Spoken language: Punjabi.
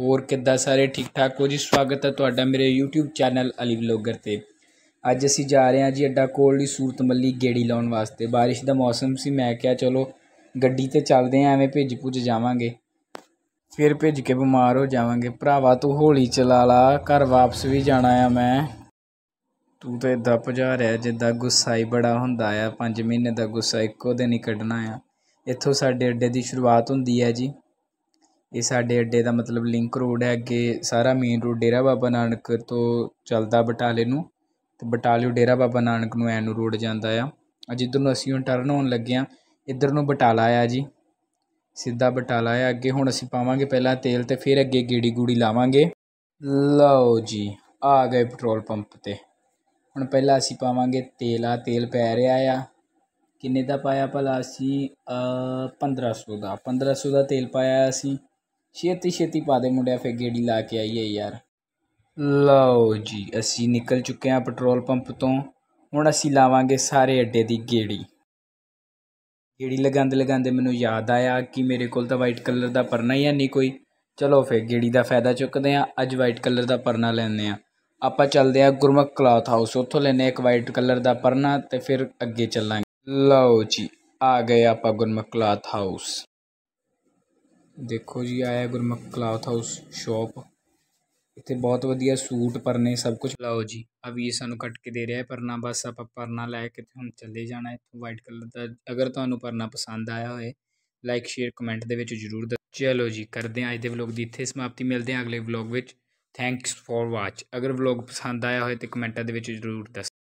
ਹੋਰ ਕਿੱਦਾਂ ਸਾਰੇ ਠੀਕ ਠਾਕ ਹੋ ਜੀ ਸਵਾਗਤ ਹੈ ਤੁਹਾਡਾ ਮੇਰੇ YouTube ਚੈਨਲ ਅਲੀ ਵਲੋਗਰ ਤੇ ਅੱਜ ਅਸੀਂ ਜਾ ਰਹੇ ਹਾਂ ਜੀ ਅੱਡਾ ਕੋਲ ਦੀ ਸੂਰਤ ਮੱਲੀ ਗੇੜੀ ਲਾਉਣ ਵਾਸਤੇ ਬਾਰਿਸ਼ ਦਾ ਮੌਸਮ ਸੀ ਮੈਂ ਕਿਹਾ ਚਲੋ ਗੱਡੀ ਤੇ ਚੱਲਦੇ ਆਂ ਐਵੇਂ ਭਿੱਜ ਪੁੱਜ ਜਾਵਾਂਗੇ ਫਿਰ ਭਿੱਜ ਕੇ ਬਿਮਾਰ ਹੋ ਜਾਵਾਂਗੇ ਭਰਾਵਾ ਤੂੰ ਹੌਲੀ ਚਲਾ ਲਾ ਘਰ ਵਾਪਸ ਵੀ ਜਾਣਾ ਆ ਮੈਂ ਤੂੰ ਤੇ ਇਦਾਂ ਭਜਾ ਰਿਹਾ ਜਿੱਦਾਂ ਗੁੱਸਾ ਹੀ ਬੜਾ ਹੁੰਦਾ ਆ 5 ਮਹੀਨੇ ਦਾ ਗੁੱਸਾ ਇੱਕੋ ਦਿਨ ਹੀ ਕੱਢਣਾ ਆ ਇੱਥੋਂ ਸਾਡੇ ਅੱਡੇ ਦੀ ਸ਼ੁਰੂਆਤ ਹੁੰਦੀ ਹੈ ਜੀ ਇਹ ਸਾਡੇ ਅੱਡੇ ਦਾ ਮਤਲਬ ਲਿੰਕ ਰੋਡ ਹੈ ਅੱਗੇ ਸਾਰਾ ਮੇਨ ਰੋਡ ਡੇਰਾ ਬਾਬਾ ਨਾਨਕ ਤੋਂ ਚੱਲਦਾ ਬਟਾਲੇ ਨੂੰ ਤੇ ਬਟਾਲਿਓ ਡੇਰਾ ਬਾਬਾ ਨਾਨਕ ਨੂੰ ਐਨ ਰੋਡ ਜਾਂਦਾ ਆ ਅ ਜਿੱਧਰ ਨੂੰ ਅਸੀਂ ਹੁਣ ਟਰਨ ਹੋਣ ਲੱਗੇ ਆ ਇੱਧਰ ਨੂੰ ਬਟਾਲਾ ਆ ਜੀ ਸਿੱਧਾ ਬਟਾਲਾ ਆ ਅੱਗੇ ਹੁਣ ਅਸੀਂ ਪਾਵਾਂਗੇ ਪਹਿਲਾਂ ਤੇਲ ਤੇ ਫਿਰ ਅੱਗੇ ਗੇੜੀ ਗੂੜੀ ਲਾਵਾਂਗੇ ਲਓ ਜੀ ਆ ਗਏ ਪੈਟਰੋਲ ਪੰਪ ਤੇ ਹੁਣ ਪਹਿਲਾਂ ਅਸੀਂ ਪਾਵਾਂਗੇ ਤੇਲ ਆ ਤੇਲ ਪੈ ਰਿਹਾ ਆ ਕਿੰਨੇ ਦਾ ਪਾਇਆ ਭਲਾ ਅਸੀਂ 1500 ਦਾ 1500 ਦਾ ਤੇਲ ਪਾਇਆ ਅਸੀਂ ਛੇਤੀ ਛੇਤੀ ਪਾ ਦੇ ਮੁੰਡਿਆ ਫੇ ਗੇੜੀ ਲਾ ਕੇ ਆਈਏ ਯਾਰ ਲਓ ਜੀ ਅਸੀਂ ਨਿਕਲ ਚੁੱਕੇ ਆ ਪੈਟਰੋਲ ਪੰਪ ਤੋਂ ਹੁਣ ਅਸੀਂ ਲਾਵਾਂਗੇ ਸਾਰੇ ਅੱਡੇ ਦੀ ਗੇੜੀ ਗੇੜੀ ਲਗਾਉਂਦੇ ਲਗਾਉਂਦੇ ਮੈਨੂੰ ਯਾਦ ਆਇਆ ਕਿ ਮੇਰੇ ਕੋਲ ਤਾਂ ਵਾਈਟ ਕਲਰ ਦਾ ਪਰਨਾ ਹੀ ਨਹੀਂ ਕੋਈ ਚਲੋ ਫੇ ਗੇੜੀ ਦਾ ਫਾਇਦਾ ਚੁੱਕਦੇ ਆ ਅੱਜ ਵਾਈਟ ਕਲਰ ਦਾ ਪਰਨਾ ਲੈਣੇ ਆ ਆਪਾਂ ਚੱਲਦੇ ਆ ਗੁਰਮਖ ਕਲਾਥ ਹਾਊਸ ਉੱਥੋਂ ਲੈਨੇ ਇੱਕ ਵਾਈਟ ਕਲਰ ਦਾ ਪਰਨਾ ਤੇ ਫਿਰ ਅੱਗੇ ਚੱਲਾਂਗੇ ਲਓ ਜੀ ਆ ਗਏ ਆਪਾਂ ਗੁਰਮਖ ਕਲਾਥ ਹਾਊਸ ਦੇਖੋ ਜੀ ਆਇਆ ਗੁਰਮੁਖ ਕਲਾਥ ਹਾਊਸ ਸ਼ਾਪ ਇੱਥੇ ਬਹੁਤ ਵਧੀਆ ਸੂਟ ਪਰਨੇ ਸਭ ਕੁਝ ਲਾਓ ਜੀ ਆ ਵੀ ਸਾਨੂੰ ਕੱਟ ਕੇ ਦੇ ਰਿਹਾ ਪਰਨਾ ਬਸ ਆਪਾਂ ਪਰਨਾ ਲੈ ਕੇ ਹੁਣ ਚੱਲੇ ਜਾਣਾ ਇੱਥੋਂ ਵਾਈਟ ਕਲਰ ਦਾ ਅਗਰ ਤੁਹਾਨੂੰ ਪਰਨਾ ਪਸੰਦ ਆਇਆ ਹੋਵੇ ਲਾਈਕ ਸ਼ੇਅਰ ਕਮੈਂਟ ਦੇ ਵਿੱਚ ਜ਼ਰੂਰ ਦੱਸੋ ਚਲੋ ਜੀ ਕਰਦੇ ਆਂ ਅੱਜ ਦੇ ਵਲੌਗ ਦੀ ਇੱਥੇ ਸਮਾਪਤੀ ਮਿਲਦੇ ਆਂ ਅਗਲੇ ਵਲੌਗ ਵਿੱਚ ਥੈਂਕਸ ਫॉर ਵਾਚ ਅਗਰ ਵਲੌਗ ਪਸੰਦ ਆਇਆ ਹੋਵੇ ਤੇ ਕਮੈਂਟਾਂ ਦੇ ਵਿੱਚ ਜ਼ਰੂਰ ਦੱਸੋ